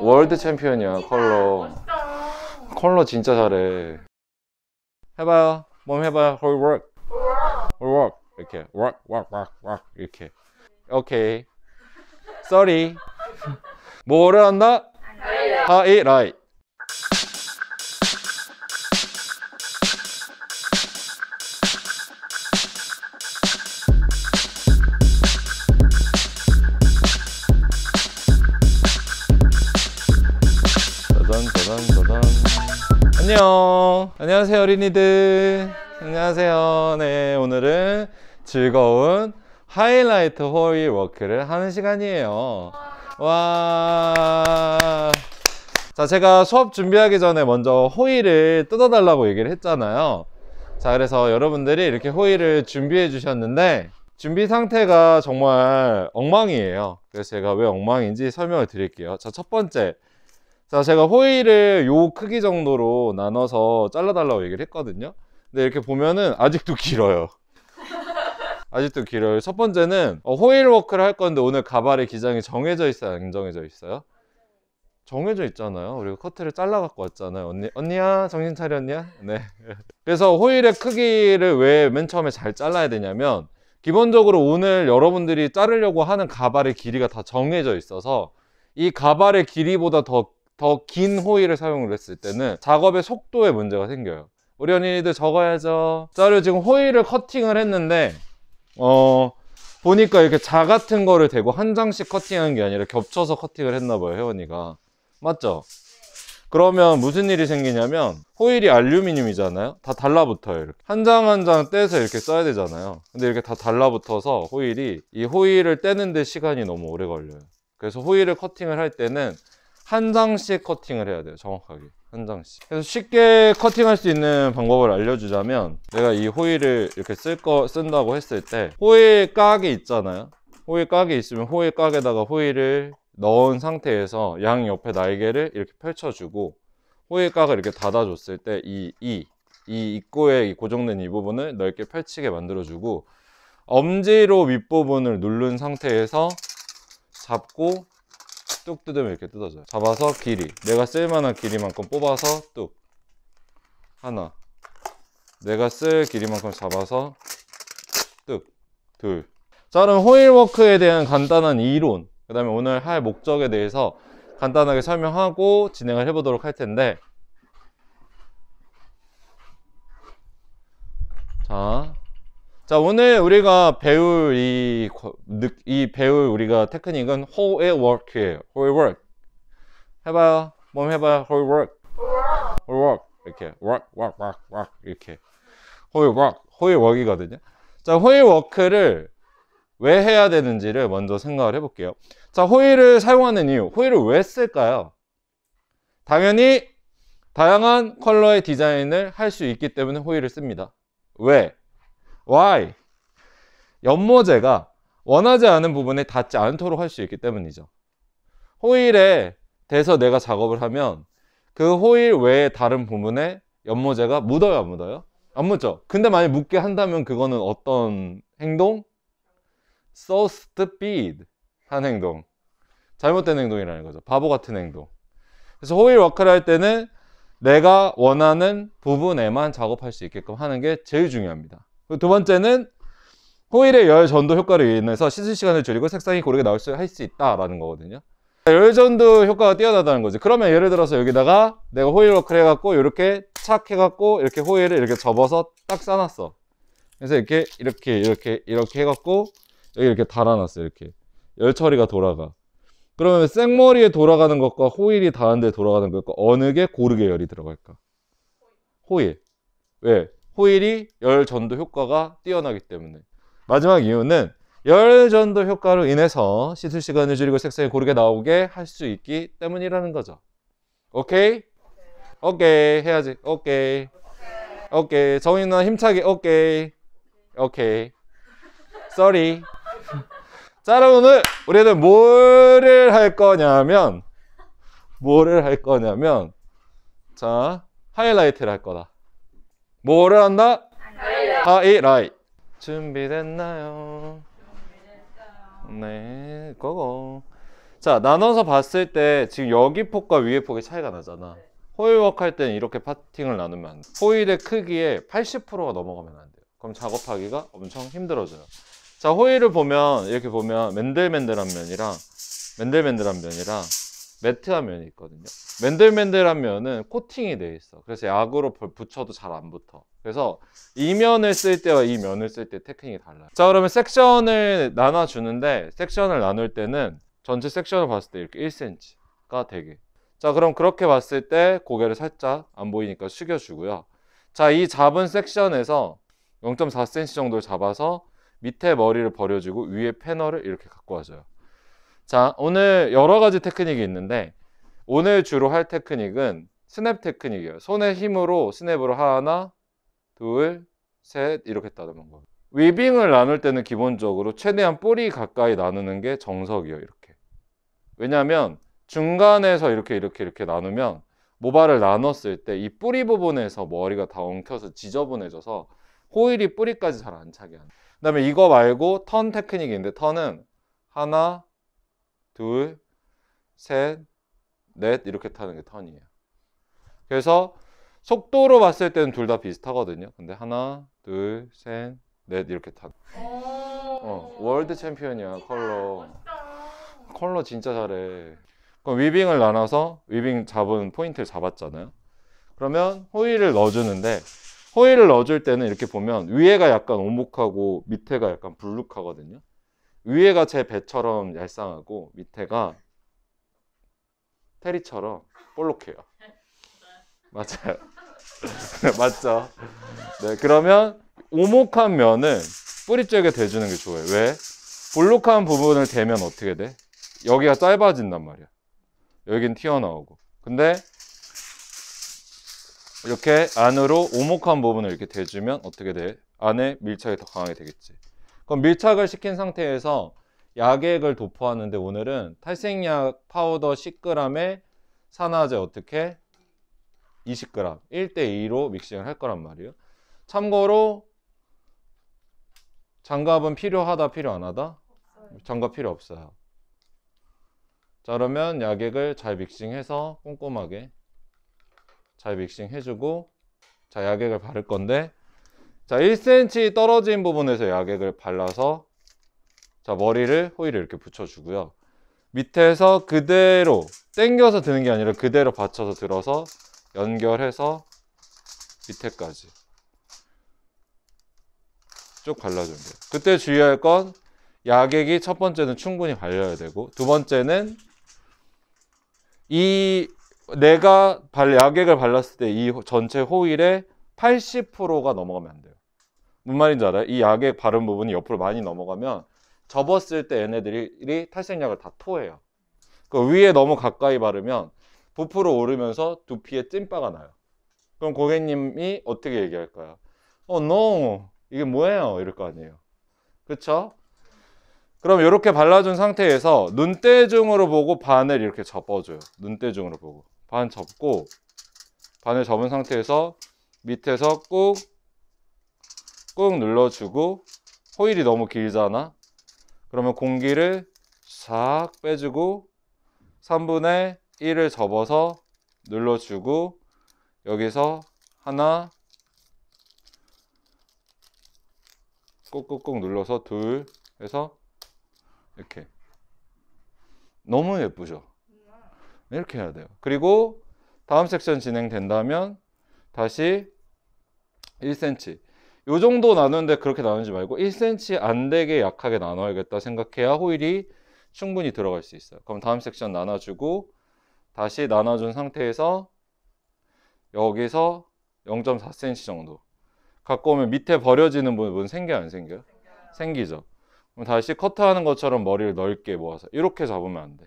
월드 챔피언이야 컬러 컬러 진짜 잘해 해봐요 몸 해봐요 거기 work 이렇게 work work 이렇게 오케이 o k 뭐를 한다? 하이 라이 안녕 안녕하세요 어린이들 안녕하세요 네 오늘은 즐거운 하이라이트 호일 워크를 하는 시간이에요 와 자, 제가 수업 준비하기 전에 먼저 호일을 뜯어달라고 얘기를 했잖아요. 자, 그래서 여러분들이 이렇게 호일을 준비해 주셨는데, 준비 상태가 정말 엉망이에요. 그래서 제가 왜 엉망인지 설명을 드릴게요. 자, 첫 번째, 자, 제가 호일을 요 크기 정도로 나눠서 잘라달라고 얘기를 했거든요. 근데 이렇게 보면은 아직도 길어요. 아직도 길어요. 첫 번째는 어, 호일 워크를 할 건데 오늘 가발의 기장이 정해져 있어요? 안 정해져 있어요? 정해져 있잖아요. 우리가 커트를 잘라 갖고 왔잖아요. 언니, 언니야, 정신 차렸냐? 네. 그래서 호일의 크기를 왜 맨 처음에 잘 잘라야 되냐면 기본적으로 오늘 여러분들이 자르려고 하는 가발의 길이가 다 정해져 있어서 이 가발의 길이보다 더 더긴 호일을 사용을 했을 때는 작업의 속도에 문제가 생겨요 우리 언니들 적어야죠 자료 지금 호일을 커팅을 했는데 어 보니까 이렇게 자 같은 거를 대고 한 장씩 커팅하는 게 아니라 겹쳐서 커팅을 했나 봐요 혜원이가 맞죠? 그러면 무슨 일이 생기냐면 호일이 알루미늄이잖아요 다 달라붙어요 이렇게 한 장 한 장 떼서 이렇게 써야 되잖아요 근데 이렇게 다 달라붙어서 호일이 이 호일을 떼는데 시간이 너무 오래 걸려요 그래서 호일을 커팅을 할 때는 한 장씩 커팅을 해야 돼요 정확하게 한 장씩 그래서 쉽게 커팅할 수 있는 방법을 알려주자면 내가 이 호일을 이렇게 쓸 거 쓴다고 했을 때 호일 깍이 있잖아요 호일 깍이 있으면 호일 깍에다가 호일을 넣은 상태에서 양 옆에 날개를 이렇게 펼쳐주고 호일 깍을 이렇게 닫아줬을 때 이 이이 입구에 고정된 이 부분을 넓게 펼치게 만들어주고 엄지로 윗부분을 누른 상태에서 잡고 뚝 뜯으면 이렇게 뜯어져요 잡아서 길이 내가 쓸만한 길이만큼 뽑아서 뚝 하나 내가 쓸 길이만큼 잡아서 뚝둘 자 그럼 호일워크에 대한 간단한 이론 그 다음에 오늘 할 목적에 대해서 간단하게 설명하고 진행을 해보도록 할 텐데 자자 오늘 우리가 배울 이, 이 배울 우리가 테크닉은 whole work예요. whole work 해봐요. 몸 해봐요. whole work. whole work 이렇게 work work work work 이렇게 whole work whole work이거든요. 자 whole work를 왜 해야 되는지를 먼저 생각을 해볼게요. 자 whole을 사용하는 이유, whole을 왜 쓸까요? 당연히 다양한 컬러의 디자인을 할 수 있기 때문에 whole을 씁니다. 왜? Why? 연모제가 원하지 않은 부분에 닿지 않도록 할 수 있기 때문이죠. 호일에 대해서 내가 작업을 하면 그 호일 외에 다른 부분에 연모제가 묻어요 안 묻어요? 안 묻죠? 근데 만약 묻게 한다면 그거는 어떤 행동? So stupid 한 행동 잘못된 행동이라는 거죠 바보 같은 행동 그래서 호일 워크를 할 때는 내가 원하는 부분에만 작업할 수 있게끔 하는 게 제일 중요합니다 두 번째는 호일의 열 전도 효과로 인해서 시즌 시간을 줄이고 색상이 고르게 나올 수, 할 수 있다라는 거거든요. 열 전도 효과가 뛰어나다는 거지. 그러면 예를 들어서 여기다가 내가 호일 워크를 해갖고 이렇게 착 해갖고 이렇게 호일을 이렇게 접어서 딱 싸놨어. 그래서 이렇게 이렇게 이렇게 이렇게 해갖고 여기 이렇게 달아놨어 이렇게 열 처리가 돌아가. 그러면 생머리에 돌아가는 것과 호일이 닿은 데 돌아가는 것과 어느 게 고르게 열이 들어갈까? 호일. 왜? 호일이 열 전도 효과가 뛰어나기 때문에 마지막 이유는 열 전도 효과로 인해서 시술 시간을 줄이고 색상이 고르게 나오게 할 수 있기 때문이라는 거죠 오케이? 오케이 해야지 오케이 오케이 정인 누 힘차게 오케이 오케이 s o 자 여러분 오늘 우리는 뭐를 할 거냐면 뭐를 할 거냐면 자 하이라이트를 할 거다 뭐를 한다? 하이라이. 준비됐나요? 네, 그거. 자, 나눠서 봤을 때 지금 여기 폭과 위에 폭의 차이가 나잖아. 네. 호일웍 할 때는 이렇게 파팅을 나누면 안 돼. 호일의 크기에 80%가 넘어가면 안 돼요. 그럼 작업하기가 엄청 힘들어져요. 자, 호일을 보면 이렇게 보면 맨들맨들한 면이랑 맨들맨들한 면이랑 매트한 면이 있거든요. 맨들맨들한 면은 코팅이 돼 있어. 그래서 약으로 붙여도 잘 안 붙어. 그래서 이 면을 쓸 때와 이 면을 쓸 때 테크닉이 달라요. 자, 그러면 섹션을 나눠주는데 섹션을 나눌 때는 전체 섹션을 봤을 때 이렇게 1cm가 되게. 자, 그럼 그렇게 봤을 때 고개를 살짝 안 보이니까 숙여주고요. 자, 이 잡은 섹션에서 0.4cm 정도 잡아서 밑에 머리를 버려주고 위에 패널을 이렇게 갖고 와줘요. 자, 오늘 여러 가지 테크닉이 있는데 오늘 주로 할 테크닉은 스냅 테크닉이에요. 손의 힘으로 스냅으로 하나, 둘, 셋 이렇게 따르는 거예요. 위빙을 나눌 때는 기본적으로 최대한 뿌리 가까이 나누는 게 정석이에요. 이렇게. 왜냐하면 중간에서 이렇게 이렇게 이렇게 나누면 모발을 나눴을 때 이 뿌리 부분에서 머리가 다 엉켜서 지저분해져서 호일이 뿌리까지 잘 안 차게 하는. 그다음에 이거 말고 턴 테크닉인데 턴은 하나, 둘, 셋, 넷 이렇게 타는 게 턴이에요. 그래서 속도로 봤을 때는 둘 다 비슷하거든요. 근데 하나, 둘, 셋, 넷 이렇게 타. 어, 월드 챔피언이야 컬러. 컬러 진짜 잘해. 그럼 위빙을 나눠서 위빙 잡은 포인트를 잡았잖아요. 그러면 호일을 넣어주는데 호일을 넣어줄 때는 이렇게 보면 위에가 약간 오목하고 밑에가 약간 불룩하거든요. 위에가 제 배처럼 얄쌍하고 밑에가 테리처럼 볼록해요. 맞아요. 맞죠? 네, 그러면 오목한 면을 뿌리 쪽에 대주는 게 좋아요. 왜? 볼록한 부분을 대면 어떻게 돼? 여기가 짧아진단 말이야. 여긴 튀어나오고. 근데 이렇게 안으로 오목한 부분을 이렇게 대주면 어떻게 돼? 안에 밀착이 더 강하게 되겠지. 그럼 밀착을 시킨 상태에서 약액을 도포하는데 오늘은 탈색약 파우더 10g에 산화제 어떻게 20g 1대2로 믹싱을 할 거란 말이에요 참고로 장갑은 필요하다 필요 안하다? 장갑 필요 없어요 자 그러면 약액을 잘 믹싱해서 꼼꼼하게 잘 믹싱해주고 자 약액을 바를 건데 자 1cm 떨어진 부분에서 약액을 발라서 자 머리를 호일에 이렇게 붙여주고요 밑에서 그대로 땡겨서 드는 게 아니라 그대로 받쳐서 들어서 연결해서 밑에까지 쭉 발라주면 돼요 그때 주의할 건 약액이 첫 번째는 충분히 발려야 되고 두 번째는 이 내가 발, 약액을 발랐을 때 이 전체 호일의 80%가 넘어가면 안 돼요 뭔 말인지 알아요? 이 약의 바른 부분이 옆으로 많이 넘어가면 접었을 때 얘네들이 탈색약을 다 토해요. 그 위에 너무 가까이 바르면 부풀어 오르면서 두피에 찐빠가 나요. 그럼 고객님이 어떻게 얘기할까요? 어, no. 이게 뭐예요? 이럴 거 아니에요. 그쵸 그럼 이렇게 발라준 상태에서 눈대중으로 보고 반을 이렇게 접어줘요. 눈대중으로 보고. 반 접고, 반을 접은 상태에서 밑에서 꾹꾹 눌러주고 호일이 너무 길잖아 그러면 공기를 싹 빼주고 3분의 1을 접어서 눌러주고 여기서 하나 꾹꾹꾹 눌러서 둘 해서 이렇게 너무 예쁘죠 이렇게 해야 돼요 그리고 다음 섹션 진행된다면 다시 1cm 요 정도 나누는데 그렇게 나누지 말고 1cm 안 되게 약하게 나눠야겠다 생각해야 호일이 충분히 들어갈 수 있어요. 그럼 다음 섹션 나눠주고 다시 나눠준 상태에서 여기서 0.4cm 정도 갖고 오면 밑에 버려지는 부분 생겨 안 생겨요? 생기죠. 그럼 다시 커트하는 것처럼 머리를 넓게 모아서 이렇게 잡으면 안 돼.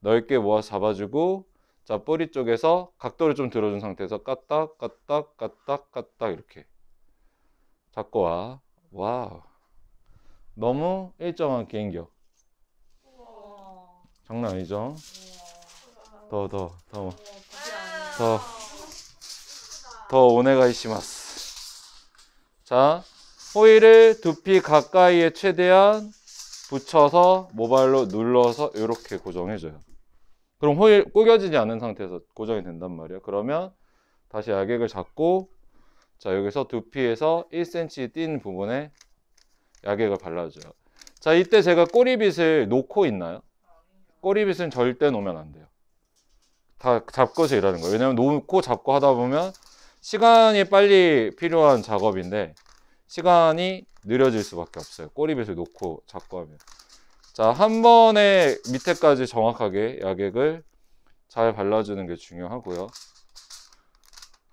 넓게 모아서 잡아주고 자 뿌리 쪽에서 각도를 좀 들어준 상태에서 까딱 까딱 까딱 까딱 이렇게 잡고와 와우 너무 일정한 개인격 장난 아니죠? 더 더 더 더 더 오네가이 시마스 자 호일을 두피 가까이에 최대한 붙여서 모발로 눌러서 이렇게 고정해줘요 그럼 호일 꾸겨지지 않은 상태에서 고정이 된단 말이에요 그러면 다시 야객을 잡고 자, 여기서 두피에서 1cm 뛴 부분에 약액을 발라줘요. 자, 이때 제가 꼬리빗을 놓고 있나요? 꼬리빗은 절대 놓으면 안 돼요. 다 잡고서 일하는 거예요. 왜냐면 놓고 잡고 하다 보면 시간이 빨리 필요한 작업인데 시간이 느려질 수밖에 없어요. 꼬리빗을 놓고 잡고 하면. 자, 한 번에 밑에까지 정확하게 약액을 잘 발라주는 게 중요하고요.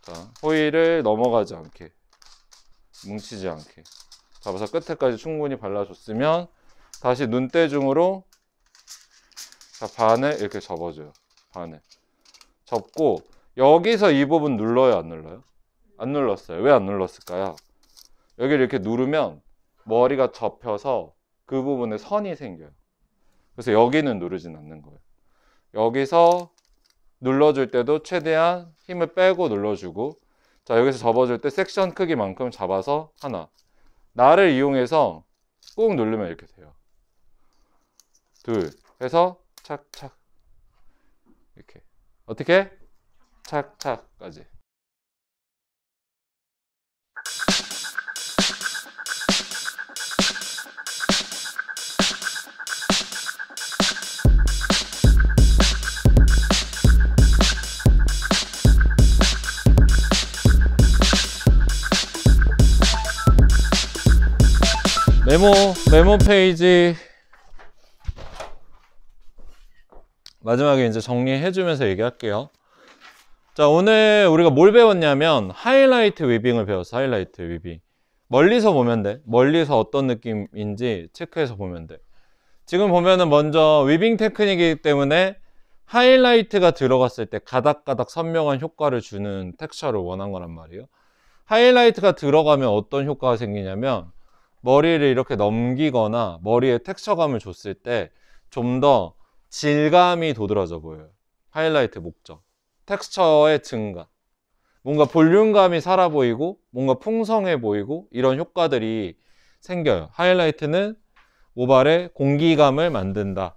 자, 어, 호일을 넘어가지 않게 뭉치지 않게 잡아서 끝에까지 충분히 발라줬으면 다시 눈대중으로 자, 반을 이렇게 접어줘요 반을 접고 여기서 이 부분 눌러요 안 눌러요? 안 눌렀어요 왜 안 눌렀을까요? 여기를 이렇게 누르면 머리가 접혀서 그 부분에 선이 생겨요 그래서 여기는 누르진 않는 거예요 여기서 눌러줄 때도 최대한 힘을 빼고 눌러주고 자 여기서 접어줄 때 섹션 크기만큼 잡아서 하나 나를 이용해서 꾹 누르면 이렇게 돼요 둘 해서 착착 이렇게 어떻게 착착까지 메모 메모 페이지 마지막에 이제 정리해 주면서 얘기할게요 자 오늘 우리가 뭘 배웠냐면 하이라이트 위빙을 배웠어 하이라이트 위빙 멀리서 보면 돼 멀리서 어떤 느낌인지 체크해서 보면 돼 지금 보면은 먼저 위빙 테크닉이기 때문에 하이라이트가 들어갔을 때 가닥가닥 선명한 효과를 주는 텍스처를 원한 거란 말이에요 하이라이트가 들어가면 어떤 효과가 생기냐면 머리를 이렇게 넘기거나 머리에 텍스처감을 줬을 때 좀 더 질감이 도드라져 보여요. 하이라이트 목적. 텍스처의 증가. 뭔가 볼륨감이 살아 보이고 뭔가 풍성해 보이고 이런 효과들이 생겨요. 하이라이트는 모발에 공기감을 만든다.